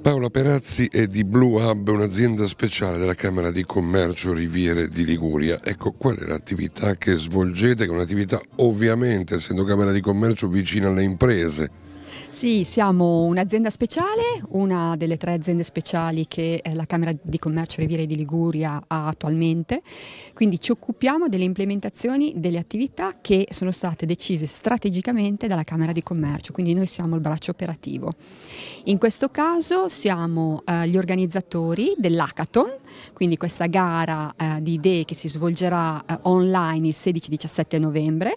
Paola Perazzi è di Blue Hub, un'azienda speciale della Camera di Commercio Riviere di Liguria. Ecco, qual è l'attività che svolgete? Che è un'attività ovviamente, essendo Camera di Commercio, vicina alle imprese. Sì, siamo un'azienda speciale, una delle tre aziende speciali che eh, la Camera di Commercio Riviera di Liguria ha attualmente, quindi ci occupiamo delle implementazioni delle attività che sono state decise strategicamente dalla Camera di Commercio, quindi noi siamo il braccio operativo. In questo caso siamo eh, gli organizzatori dell'Hackathon, quindi questa gara eh, di idee che si svolgerà eh, online il 16-17 novembre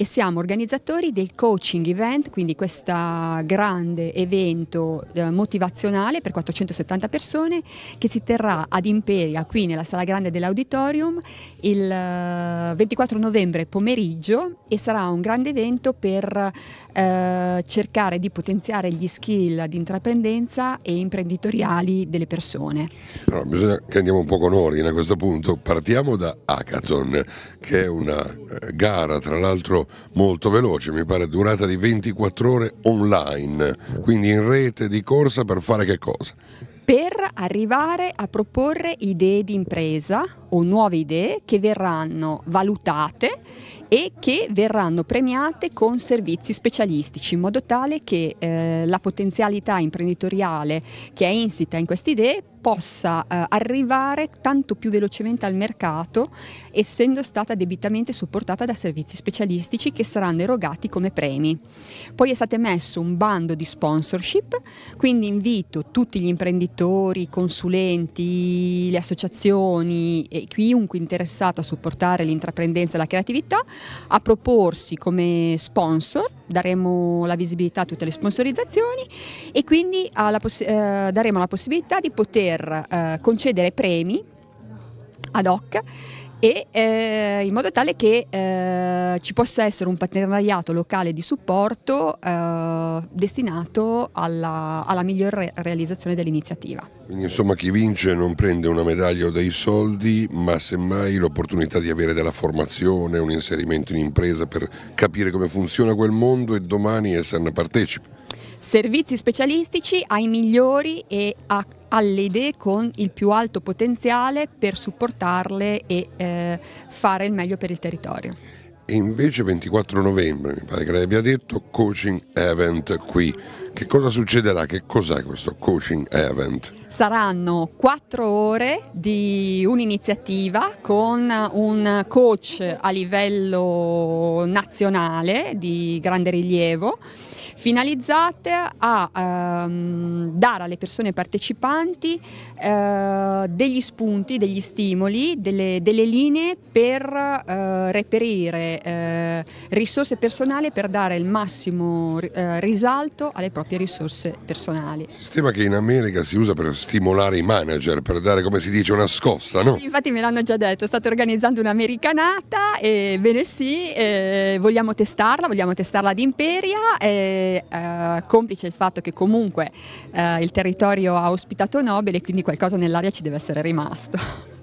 e siamo organizzatori dei coaching event, quindi questa grande evento eh, motivazionale per 470 persone che si terrà ad Imperia, qui nella sala grande dell'auditorium, il eh, 24 novembre pomeriggio e sarà un grande evento per eh, cercare di potenziare gli skill di intraprendenza e imprenditoriali delle persone. Allora, bisogna che andiamo un po' con ordine a questo punto. Partiamo da Hackathon, che è una eh, gara tra l'altro molto veloce, mi pare durata di 24 ore online online, quindi in rete di corsa per fare che cosa? Per arrivare a proporre idee di impresa o nuove idee che verranno valutate e che verranno premiate con servizi specialistici in modo tale che eh, la potenzialità imprenditoriale che è insita in queste idee possa eh, arrivare tanto più velocemente al mercato essendo stata debitamente supportata da servizi specialistici che saranno erogati come premi. Poi è stato emesso un bando di sponsorship, quindi invito tutti gli imprenditori, i consulenti, le associazioni, e chiunque interessato a supportare l'intraprendenza e la creatività a proporsi come sponsor, daremo la visibilità a tutte le sponsorizzazioni e quindi la eh, daremo la possibilità di poter eh, concedere premi ad hoc e eh, in modo tale che eh, ci possa essere un partenariato locale di supporto eh, destinato alla, alla miglior re realizzazione dell'iniziativa. Quindi insomma chi vince non prende una medaglia o dei soldi, ma semmai l'opportunità di avere della formazione, un inserimento in impresa per capire come funziona quel mondo e domani esserne partecipe. Servizi specialistici ai migliori e a, alle idee con il più alto potenziale per supportarle e eh, fare il meglio per il territorio. E invece 24 novembre, mi pare che lei abbia detto, coaching event qui. Che cosa succederà? Che cos'è questo coaching event? Saranno quattro ore di un'iniziativa con un coach a livello nazionale di grande rilievo finalizzate a ehm, dare alle persone partecipanti eh, degli spunti, degli stimoli, delle, delle linee per eh, reperire eh, risorse personali per dare il massimo eh, risalto alle proprie risorse personali. Sistema che in America si usa per stimolare i manager, per dare come si dice una scossa, no? Infatti me l'hanno già detto, state organizzando un'americanata e bene sì, eh, vogliamo testarla, vogliamo testarla ad Imperia. E eh, eh, complice il fatto che comunque eh, il territorio ha ospitato Nobel e quindi qualcosa nell'aria ci deve essere rimasto.